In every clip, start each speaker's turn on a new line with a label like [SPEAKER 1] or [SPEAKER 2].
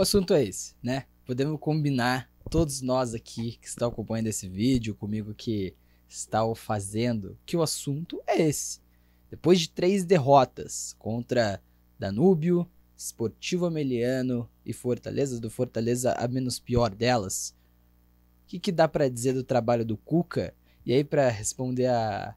[SPEAKER 1] o assunto é esse, né? Podemos combinar todos nós aqui que estão acompanhando esse vídeo, comigo que está o fazendo, que o assunto é esse. Depois de três derrotas contra Danúbio, Esportivo Ameliano e Fortaleza, do Fortaleza a menos pior delas, o que, que dá para dizer do trabalho do Cuca? E aí, para responder a.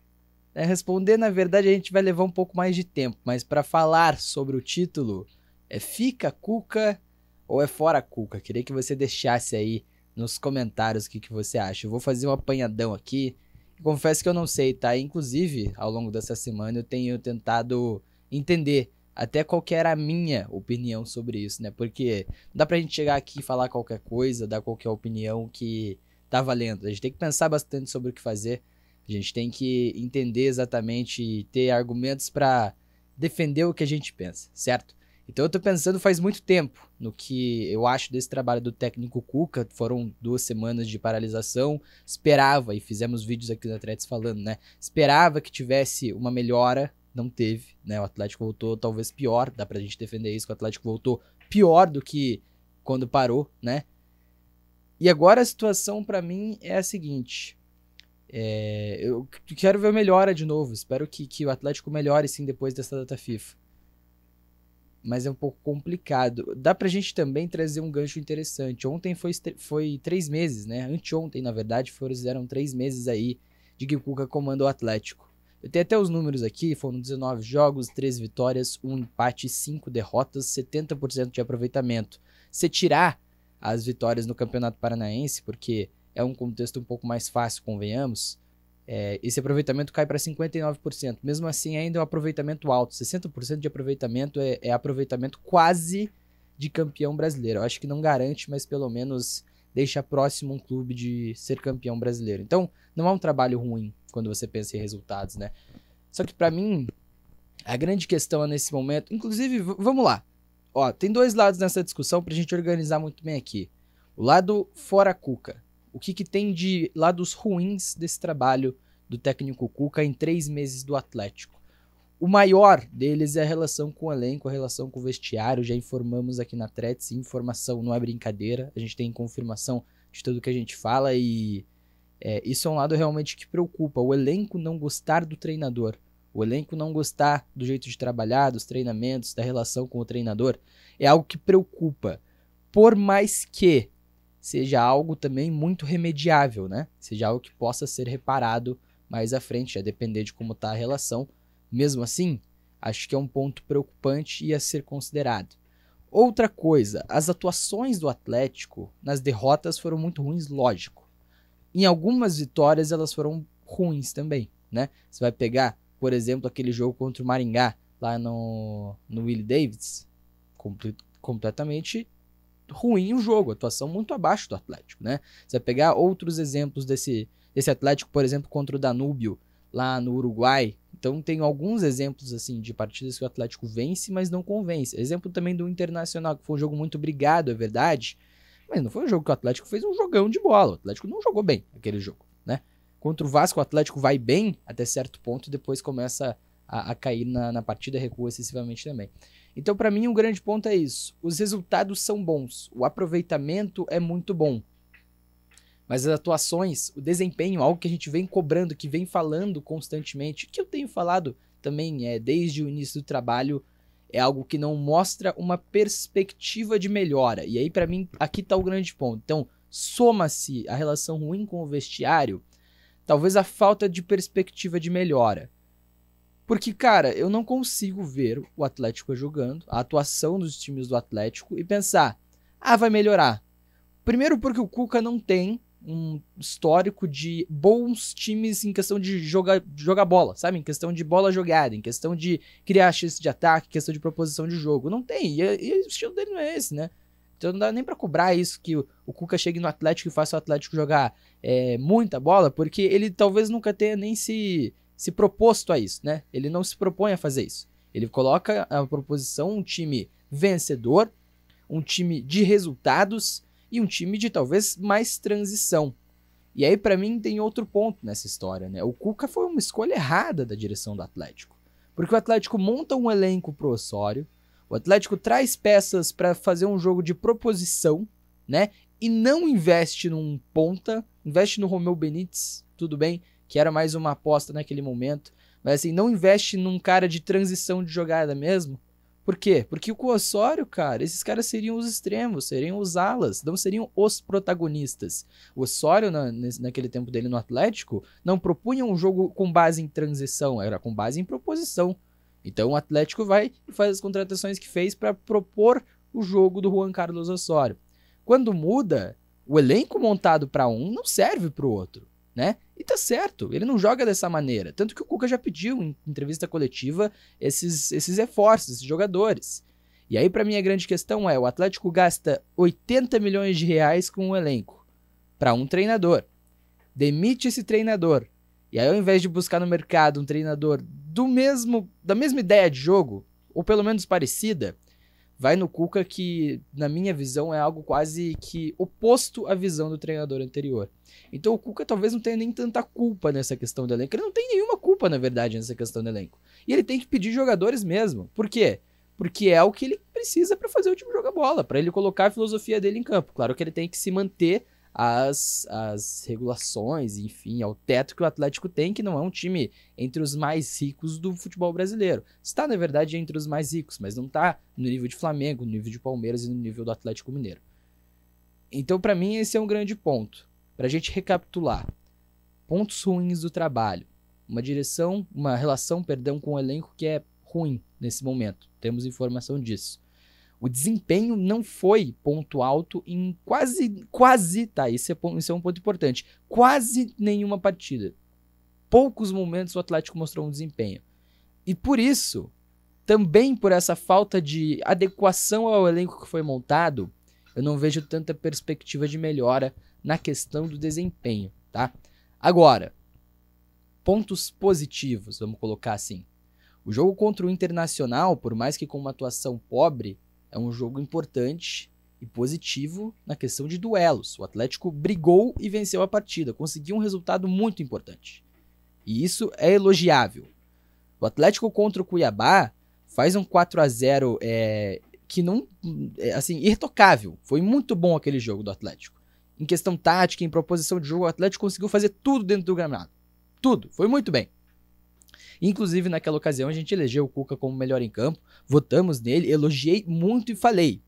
[SPEAKER 1] É, responder, na verdade, a gente vai levar um pouco mais de tempo, mas para falar sobre o título, é fica Cuca ou é fora Cuca? Queria que você deixasse aí nos comentários o que, que você acha. Eu vou fazer um apanhadão aqui. Confesso que eu não sei, tá? Inclusive, ao longo dessa semana eu tenho tentado entender até qual que era a minha opinião sobre isso, né? Porque não dá pra gente chegar aqui e falar qualquer coisa, dar qualquer opinião que tá valendo. A gente tem que pensar bastante sobre o que fazer. A gente tem que entender exatamente e ter argumentos para defender o que a gente pensa, certo? Então eu tô pensando faz muito tempo no que eu acho desse trabalho do técnico Cuca. Foram duas semanas de paralisação. Esperava, e fizemos vídeos aqui no Atletas falando, né? Esperava que tivesse uma melhora, não teve, né? O Atlético voltou talvez pior, dá pra gente defender isso, que o Atlético voltou pior do que quando parou, né? E agora a situação para mim é a seguinte. É, eu quero ver melhora de novo. Espero que, que o Atlético melhore sim depois dessa data FIFA mas é um pouco complicado. Dá pra gente também trazer um gancho interessante. Ontem foi, foi três meses, né? Anteontem, na verdade, foram, eram três meses aí de que o Cuca comanda o Atlético. Eu tenho até os números aqui, foram 19 jogos, 3 vitórias, 1 empate, 5 derrotas, 70% de aproveitamento. Se tirar as vitórias no Campeonato Paranaense, porque é um contexto um pouco mais fácil, convenhamos, é, esse aproveitamento cai para 59%. Mesmo assim, ainda é um aproveitamento alto. 60% de aproveitamento é, é, aproveitamento quase de campeão brasileiro. Eu acho que não garante, mas pelo menos deixa próximo um clube de ser campeão brasileiro. Então, não é um trabalho ruim quando você pensa em resultados, né? Só que para mim, a grande questão é nesse momento. Inclusive, vamos lá. Ó, tem dois lados nessa discussão para a gente organizar muito bem aqui. O lado fora Cuca o que, que tem de lados ruins desse trabalho do técnico Cuca em três meses do Atlético. O maior deles é a relação com o elenco, a relação com o vestiário. Já informamos aqui na Tretz informação não é brincadeira. A gente tem confirmação de tudo que a gente fala e é, isso é um lado realmente que preocupa. O elenco não gostar do treinador, o elenco não gostar do jeito de trabalhar, dos treinamentos, da relação com o treinador, é algo que preocupa. Por mais que seja algo também muito remediável, né? Seja algo que possa ser reparado mais à frente, a depender de como está a relação. Mesmo assim, acho que é um ponto preocupante e a ser considerado. Outra coisa, as atuações do Atlético nas derrotas foram muito ruins, lógico. Em algumas vitórias elas foram ruins também, né? Você vai pegar, por exemplo, aquele jogo contra o Maringá, lá no, no Willie Davids, completamente ruim o jogo, atuação muito abaixo do Atlético, né? Você vai pegar outros exemplos desse, desse Atlético, por exemplo, contra o Danúbio, lá no Uruguai. Então tem alguns exemplos assim de partidas que o Atlético vence, mas não convence. Exemplo também do Internacional, que foi um jogo muito brigado, é verdade, mas não foi um jogo que o Atlético fez um jogão de bola. O Atlético não jogou bem aquele jogo, né? Contra o Vasco, o Atlético vai bem até certo ponto, depois começa a, a cair na, na partida, recua excessivamente também. Então, para mim, o um grande ponto é isso. Os resultados são bons, o aproveitamento é muito bom. Mas as atuações, o desempenho, algo que a gente vem cobrando, que vem falando constantemente, que eu tenho falado também é, desde o início do trabalho, é algo que não mostra uma perspectiva de melhora. E aí, para mim, aqui está o grande ponto. Então, soma-se a relação ruim com o vestiário, talvez a falta de perspectiva de melhora. Porque, cara, eu não consigo ver o Atlético jogando, a atuação dos times do Atlético e pensar, ah, vai melhorar. Primeiro, porque o Cuca não tem um histórico de bons times em questão de jogar, jogar bola, sabe? Em questão de bola jogada, em questão de criar chance de ataque, questão de proposição de jogo. Não tem, e, e o estilo dele não é esse, né? Então não dá nem para cobrar isso que o, o Cuca chegue no Atlético e faça o Atlético jogar é, muita bola, porque ele talvez nunca tenha nem se se proposto a isso, né? Ele não se propõe a fazer isso. Ele coloca a proposição um time vencedor, um time de resultados e um time de talvez mais transição. E aí para mim tem outro ponto nessa história, né? O Cuca foi uma escolha errada da direção do Atlético, porque o Atlético monta um elenco pro Osório, o Atlético traz peças para fazer um jogo de proposição, né? E não investe num ponta, investe no Romeu Benítez, tudo bem, que era mais uma aposta naquele momento. Mas assim, não investe num cara de transição de jogada mesmo. Por quê? Porque o Osório, cara, esses caras seriam os extremos, seriam os alas, não seriam os protagonistas. O Osório, na, naquele tempo dele no Atlético, não propunha um jogo com base em transição, era com base em proposição. Então o Atlético vai e faz as contratações que fez para propor o jogo do Juan Carlos Osório. Quando muda, o elenco montado para um não serve para o outro né? E tá certo, ele não joga dessa maneira. Tanto que o Cuca já pediu em entrevista coletiva esses, esses reforços, esses jogadores. E aí, para mim, a grande questão é: o Atlético gasta 80 milhões de reais com um elenco para um treinador. Demite esse treinador. E aí, ao invés de buscar no mercado um treinador do mesmo da mesma ideia de jogo, ou pelo menos parecida, vai no Cuca que, na minha visão, é algo quase que oposto à visão do treinador anterior. Então o Cuca talvez não tenha nem tanta culpa nessa questão do elenco. Ele não tem nenhuma culpa, na verdade, nessa questão do elenco. E ele tem que pedir jogadores mesmo. Por quê? Porque é o que ele precisa para fazer o time jogar bola, para ele colocar a filosofia dele em campo. Claro que ele tem que se manter às, as regulações, enfim, ao é teto que o Atlético tem, que não é um time entre os mais ricos do futebol brasileiro. Está, na verdade, entre os mais ricos, mas não está no nível de Flamengo, no nível de Palmeiras e no nível do Atlético Mineiro. Então, para mim, esse é um grande ponto. Para a gente recapitular: pontos ruins do trabalho, uma direção, uma relação, perdão, com o elenco que é ruim nesse momento. Temos informação disso. O desempenho não foi ponto alto em quase, quase, tá? Isso é, isso é um ponto importante. Quase nenhuma partida. Poucos momentos o Atlético mostrou um desempenho. E por isso, também por essa falta de adequação ao elenco que foi montado, eu não vejo tanta perspectiva de melhora na questão do desempenho, tá? Agora, pontos positivos, vamos colocar assim. O jogo contra o Internacional, por mais que com uma atuação pobre, é um jogo importante e positivo na questão de duelos. O Atlético brigou e venceu a partida, conseguiu um resultado muito importante. E isso é elogiável. O Atlético contra o Cuiabá faz um 4 a 0 é, que não. É, assim, irretocável. Foi muito bom aquele jogo do Atlético. Em questão tática, em proposição de jogo, o Atlético conseguiu fazer tudo dentro do gramado. Tudo. Foi muito bem. Inclusive, naquela ocasião, a gente elegeu o Cuca como melhor em campo, votamos nele, elogiei muito e falei: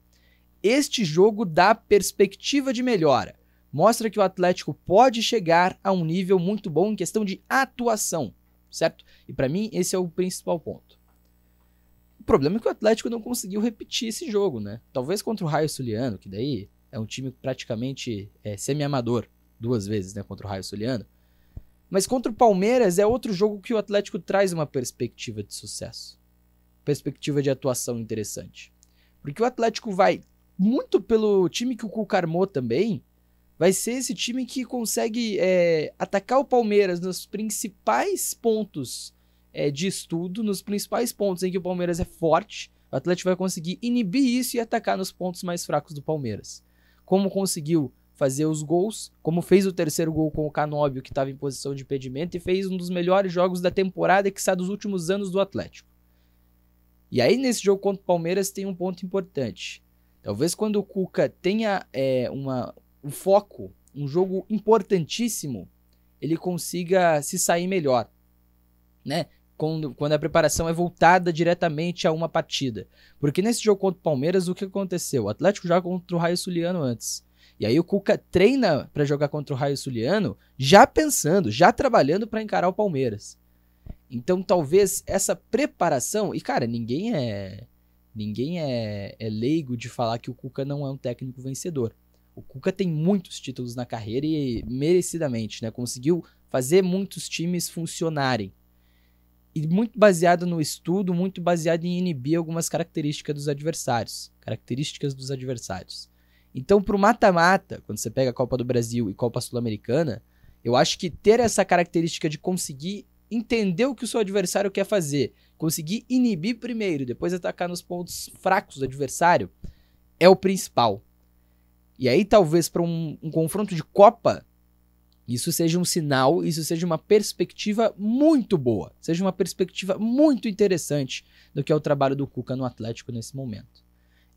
[SPEAKER 1] este jogo dá perspectiva de melhora. Mostra que o Atlético pode chegar a um nível muito bom em questão de atuação, certo? E para mim, esse é o principal ponto. O problema é que o Atlético não conseguiu repetir esse jogo, né? Talvez contra o Raio Suliano, que daí é um time praticamente é, semi-amador, duas vezes, né, contra o Raio Suliano. Mas contra o Palmeiras é outro jogo que o Atlético traz uma perspectiva de sucesso. Perspectiva de atuação interessante. Porque o Atlético vai muito pelo time que o Cuca armou também. Vai ser esse time que consegue é, atacar o Palmeiras nos principais pontos é, de estudo, nos principais pontos em que o Palmeiras é forte. O Atlético vai conseguir inibir isso e atacar nos pontos mais fracos do Palmeiras. Como conseguiu fazer os gols, como fez o terceiro gol com o Canóbio, que estava em posição de impedimento, e fez um dos melhores jogos da temporada que sai dos últimos anos do Atlético. E aí, nesse jogo contra o Palmeiras, tem um ponto importante. Talvez quando o Cuca tenha é, uma, um foco, um jogo importantíssimo, ele consiga se sair melhor. Né? Quando, quando a preparação é voltada diretamente a uma partida. Porque nesse jogo contra o Palmeiras, o que aconteceu? O Atlético joga contra o Raio Suliano antes. E aí o Cuca treina para jogar contra o Raio Suliano, já pensando, já trabalhando para encarar o Palmeiras. Então talvez essa preparação, e cara, ninguém é ninguém é, é leigo de falar que o Cuca não é um técnico vencedor. O Cuca tem muitos títulos na carreira e merecidamente, né? Conseguiu fazer muitos times funcionarem. E muito baseado no estudo, muito baseado em inibir algumas características dos adversários. Características dos adversários. Então, pro mata-mata, quando você pega a Copa do Brasil e Copa Sul-Americana, eu acho que ter essa característica de conseguir entender o que o seu adversário quer fazer, conseguir inibir primeiro, depois atacar nos pontos fracos do adversário, é o principal. E aí, talvez, para um, um confronto de Copa, isso seja um sinal, isso seja uma perspectiva muito boa, seja uma perspectiva muito interessante do que é o trabalho do Cuca no Atlético nesse momento.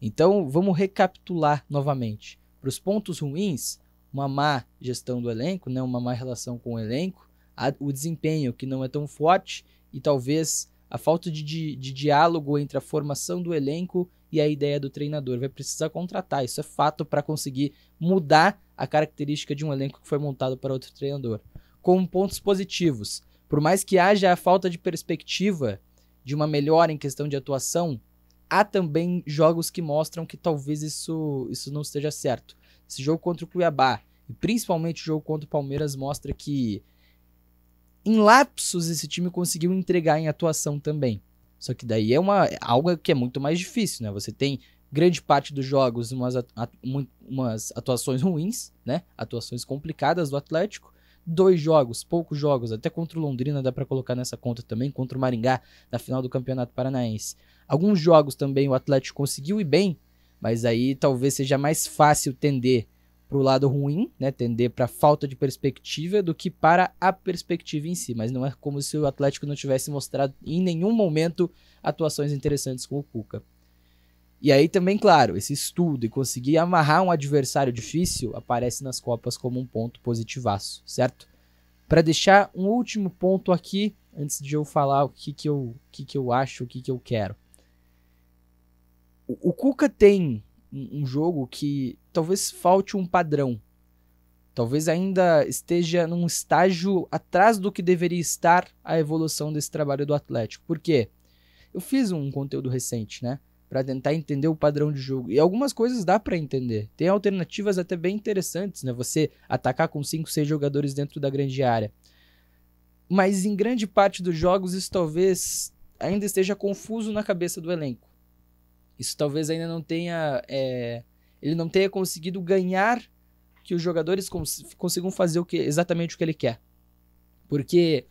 [SPEAKER 1] Então, vamos recapitular novamente. Para os pontos ruins, uma má gestão do elenco, né, uma má relação com o elenco, a, o desempenho que não é tão forte e talvez a falta de, de, de, diálogo entre a formação do elenco e a ideia do treinador. Vai precisar contratar, isso é fato, para conseguir mudar a característica de um elenco que foi montado para outro treinador. Com pontos positivos, por mais que haja a falta de perspectiva de uma melhora em questão de atuação, há também jogos que mostram que talvez isso, isso não esteja certo. Esse jogo contra o Cuiabá, e principalmente o jogo contra o Palmeiras, mostra que em lapsos esse time conseguiu entregar em atuação também. Só que daí é uma algo que é muito mais difícil, né? Você tem grande parte dos jogos umas, atu umas atuações ruins, né? Atuações complicadas do Atlético. Dois jogos, poucos jogos, até contra o Londrina dá para colocar nessa conta também, contra o Maringá na final do Campeonato Paranaense. Alguns jogos também o Atlético conseguiu ir bem, mas aí talvez seja mais fácil tender para o lado ruim, né, tender para falta de perspectiva do que para a perspectiva em si, mas não é como se o Atlético não tivesse mostrado em nenhum momento atuações interessantes com o Cuca. E aí também, claro, esse estudo e conseguir amarrar um adversário difícil aparece nas Copas como um ponto positivaço, certo? Para deixar um último ponto aqui, antes de eu falar o que, que, eu, o que, que eu acho, o que, que eu quero. O, Cuca tem um, um jogo que talvez falte um padrão. Talvez ainda esteja num estágio atrás do que deveria estar a evolução desse trabalho do Atlético. Por quê? Eu fiz um conteúdo recente, né? para tentar entender o padrão de jogo. E algumas coisas dá para entender. Tem alternativas até bem interessantes, né? Você atacar com 5, 6 jogadores dentro da grande área. Mas em grande parte dos jogos isso talvez ainda esteja confuso na cabeça do elenco. Isso talvez ainda não tenha. É, ele não tenha conseguido ganhar que os jogadores cons consigam fazer o que, exatamente o que ele quer. Porque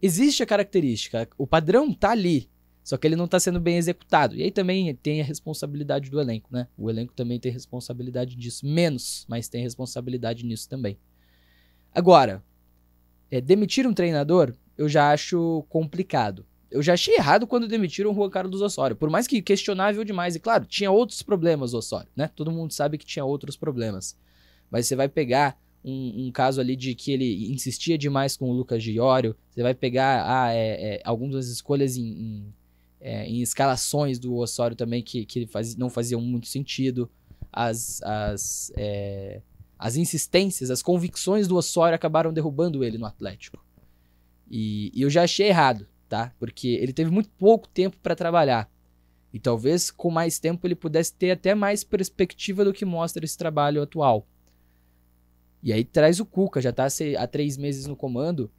[SPEAKER 1] existe a característica, o padrão tá ali, só que ele não está sendo bem executado. E aí também tem a responsabilidade do elenco, né? O elenco também tem responsabilidade disso. Menos, mas tem responsabilidade nisso também. Agora, é, demitir um treinador eu já acho complicado. Eu já achei errado quando demitiram o Juan Carlos Osório, por mais que questionável demais. E claro, tinha outros problemas, Osório, né? Todo mundo sabe que tinha outros problemas. Mas você vai pegar um, um caso ali de que ele insistia demais com o Lucas Giório, você vai pegar ah, é, é, algumas escolhas em, em, é, em, escalações do Osório também que, que faz, não faziam muito sentido. As, as, é, as insistências, as convicções do Osório acabaram derrubando ele no Atlético. E, e eu já achei errado tá? Porque ele teve muito pouco tempo para trabalhar. E talvez com mais tempo ele pudesse ter até mais perspectiva do que mostra esse trabalho atual. E aí traz o Cuca, já tá há três meses no comando.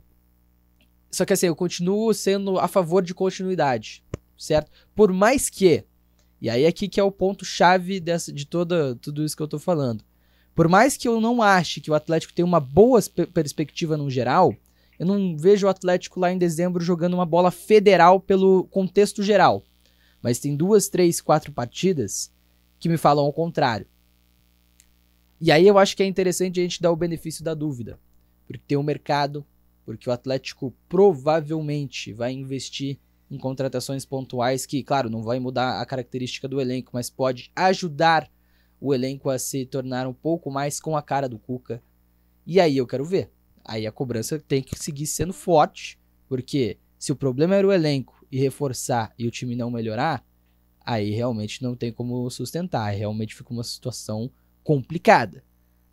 [SPEAKER 1] Só que assim, eu continuo sendo a favor de continuidade, certo? Por mais que, e aí é aqui que é o ponto-chave dessa, de toda, tudo isso que eu tô falando. Por mais que eu não ache que o Atlético tenha uma boa perspectiva no geral, eu não vejo o Atlético lá em dezembro jogando uma bola federal pelo contexto geral. Mas tem duas, três, quatro partidas que me falam ao contrário. E aí eu acho que é interessante a gente dar o benefício da dúvida. Porque tem o um mercado, porque o Atlético provavelmente vai investir em contratações pontuais que, claro, não vai mudar a característica do elenco, mas pode ajudar o elenco a se tornar um pouco mais com a cara do Cuca. E aí eu quero ver. Aí a cobrança tem que seguir sendo forte, porque se o problema era o elenco e reforçar e o time não melhorar, aí realmente não tem como sustentar, realmente fica uma situação complicada.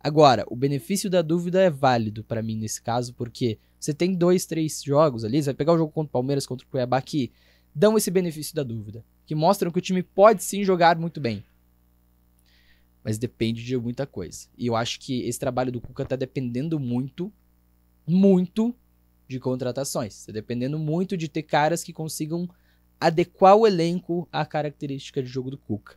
[SPEAKER 1] Agora, o benefício da dúvida é válido para mim nesse caso, porque você tem dois, três jogos ali, você vai pegar o jogo contra o Palmeiras, contra o Cuiabá, que dão esse benefício da dúvida, que mostram que o time pode sim jogar muito bem. Mas depende de muita coisa. E eu acho que esse trabalho do Cuca está dependendo muito muito de contratações. Está dependendo muito de ter caras que consigam adequar o elenco à característica de jogo do Cuca.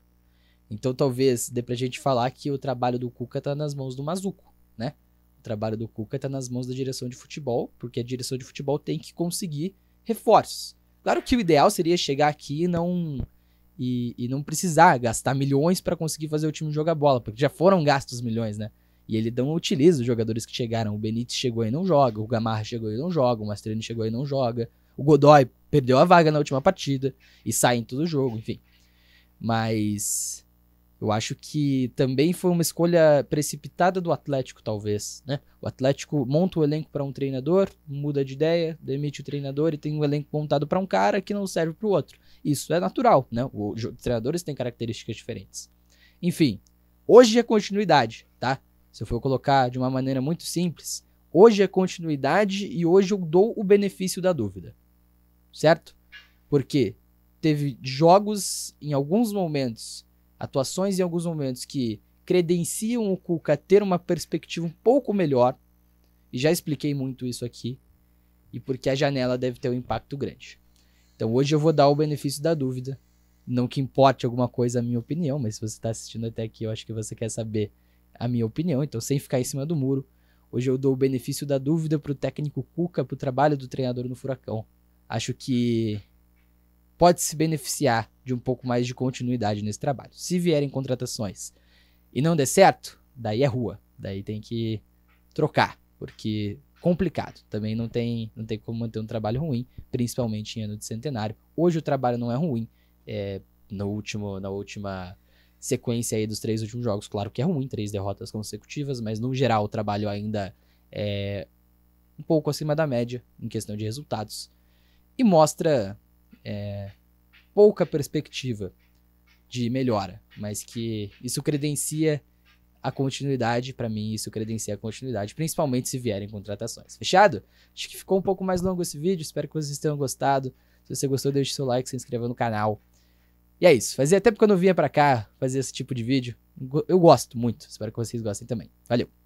[SPEAKER 1] Então talvez dê pra gente falar que o trabalho do Cuca tá nas mãos do Mazuco, né? O trabalho do Cuca tá nas mãos da direção de futebol, porque a direção de futebol tem que conseguir reforços. Claro que o ideal seria chegar aqui e não e, e não precisar gastar milhões para conseguir fazer o time jogar bola, porque já foram gastos milhões, né? E ele não utiliza os jogadores que chegaram. O Benítez chegou e não joga, o Gamarra chegou e não joga, o Mastrini chegou e não joga. O Godoy perdeu a vaga na última partida e sai em todo jogo, enfim. Mas eu acho que também foi uma escolha precipitada do Atlético, talvez. Né? O Atlético monta o elenco para um treinador, muda de ideia, demite o treinador e tem um elenco montado para um cara que não serve para o outro. Isso é natural, né? Os treinadores têm características diferentes. Enfim, hoje é continuidade, tá? Se eu for colocar de uma maneira muito simples, hoje é continuidade e hoje eu dou o benefício da dúvida. Certo? Porque teve jogos em alguns momentos, atuações em alguns momentos que credenciam o Cuca a ter uma perspectiva um pouco melhor. E já expliquei muito isso aqui. E porque a janela deve ter um impacto grande. Então hoje eu vou dar o benefício da dúvida. Não que importe alguma coisa a minha opinião, mas se você está assistindo até aqui, eu acho que você quer saber a minha opinião, então sem ficar em cima do muro. Hoje eu dou o benefício da dúvida pro técnico Cuca, pro trabalho do treinador no Furacão. Acho que pode se beneficiar de um pouco mais de continuidade nesse trabalho. Se vierem contratações e não der certo, daí é rua, daí tem que trocar, porque complicado. Também não tem, não tem como manter um trabalho ruim, principalmente em ano de centenário. Hoje o trabalho não é ruim. É, no último, na última sequência aí dos três últimos jogos. Claro que é ruim, três derrotas consecutivas, mas no geral o trabalho ainda é um pouco acima da média em questão de resultados. E mostra é, pouca perspectiva de melhora, mas que isso credencia a continuidade, para mim, isso credencia a continuidade, principalmente se vierem contratações. Fechado? Acho que ficou um pouco mais longo esse vídeo, espero que vocês tenham gostado. Se você gostou, deixe seu like, se inscreva no canal e é isso. Fazia tempo que eu não vinha pra cá fazer esse tipo de vídeo. Eu gosto muito. Espero que vocês gostem também. Valeu!